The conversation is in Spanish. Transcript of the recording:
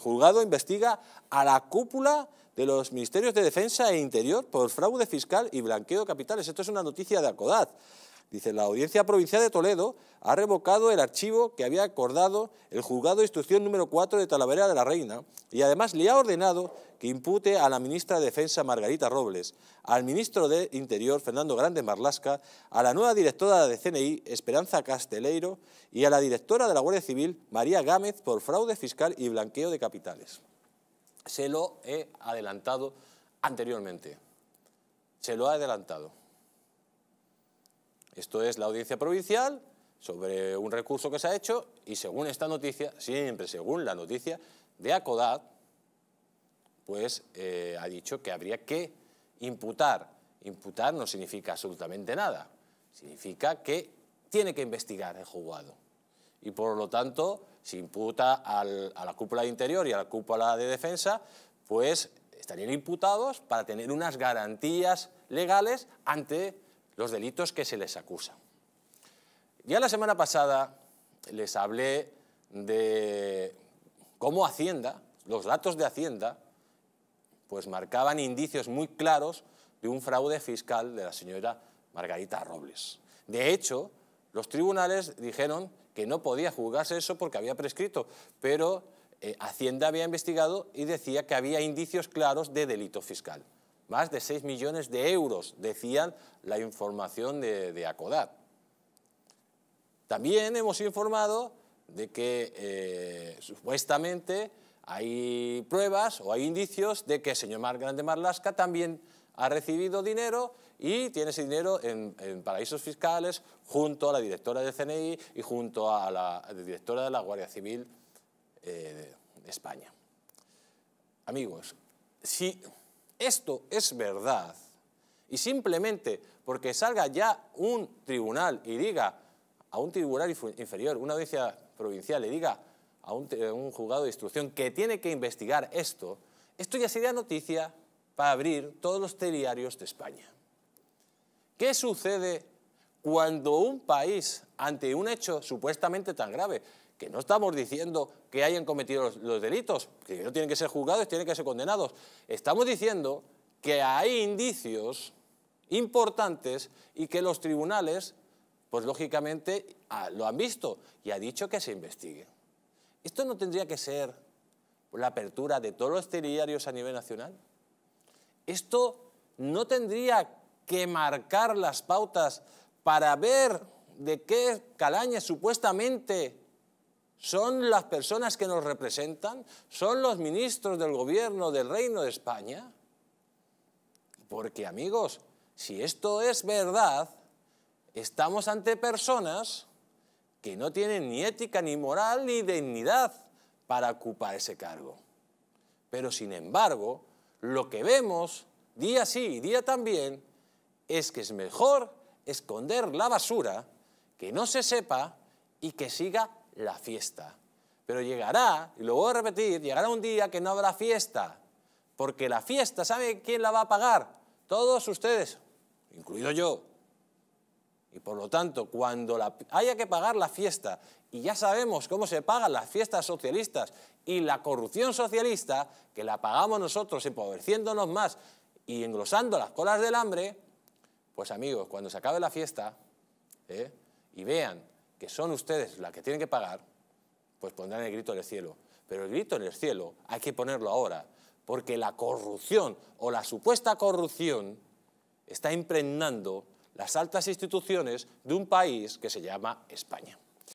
juzgado investiga a la cúpula de los Ministerios de Defensa e Interior por fraude fiscal y blanqueo de capitales. Esto es una noticia de Acodad. Dice, la Audiencia Provincial de Toledo ha revocado el archivo que había acordado el juzgado de instrucción número 4 de Talavera de la Reina y además le ha ordenado que impute a la ministra de Defensa Margarita Robles, al ministro de Interior Fernando Grande Marlasca, a la nueva directora de CNI Esperanza Casteleiro y a la directora de la Guardia Civil María Gámez por fraude fiscal y blanqueo de capitales. Se lo he adelantado anteriormente. Se lo ha adelantado. Esto es la audiencia provincial sobre un recurso que se ha hecho y según esta noticia, siempre según la noticia de ACODAD, pues eh, ha dicho que habría que imputar. Imputar no significa absolutamente nada, significa que tiene que investigar el juzgado. Y por lo tanto, si imputa a la cúpula de interior y a la cúpula de defensa, pues estarían imputados para tener unas garantías legales ante los delitos que se les acusa. Ya la semana pasada les hablé de cómo Hacienda, los datos de Hacienda, pues marcaban indicios muy claros de un fraude fiscal de la señora Margarita Robles. De hecho, los tribunales dijeron que no podía juzgarse eso porque había prescrito, pero eh, Hacienda había investigado y decía que había indicios claros de delito fiscal más de 6 millones de euros, decían la información de, de ACODAT. También hemos informado de que eh, supuestamente hay pruebas o hay indicios de que el señor Mar Grande Marlasca también ha recibido dinero y tiene ese dinero en, paraísos fiscales junto a la directora de CNI y junto a la directora de la Guardia Civil eh, de España. Amigos, si esto es verdad, y simplemente porque salga ya un tribunal y diga a un tribunal inferior, una audiencia provincial, y diga a un, juzgado de instrucción que tiene que investigar esto, esto ya sería noticia para abrir todos los telediarios de España. ¿Qué sucede cuando un país, ante un hecho supuestamente tan grave, que no estamos diciendo que hayan cometido los, delitos, que no tienen que ser juzgados, tienen que ser condenados. Estamos diciendo que hay indicios importantes y que los tribunales, pues lógicamente, ah, lo han visto y ha dicho que se investigue. ¿Esto no tendría que ser la apertura de todos los telediarios a nivel nacional? ¿Esto no tendría que marcar las pautas para ver de qué calaña supuestamente son las personas que nos representan, son los ministros del gobierno del Reino de España. Porque amigos, si esto es verdad, estamos ante personas que no tienen ni ética, ni moral, ni dignidad para ocupar ese cargo. Pero sin embargo, lo que vemos día sí y día también es que es mejor esconder la basura, que no se sepa y que siga la fiesta. Pero llegará, y lo voy a repetir, llegará un día que no habrá fiesta, porque la fiesta, ¿sabe quién la va a pagar? Todos ustedes, incluido yo. Y por lo tanto, cuando haya que pagar la fiesta, y ya sabemos cómo se pagan las fiestas socialistas y la corrupción socialista, que la pagamos nosotros empobreciéndonos más y engrosando las colas del hambre, pues amigos, cuando se acabe la fiesta ¿eh? y vean que son ustedes la que tienen que pagar, pues pondrán el grito en el cielo. Pero el grito en el cielo hay que ponerlo ahora, porque la corrupción o la supuesta corrupción está impregnando las altas instituciones de un país que se llama España.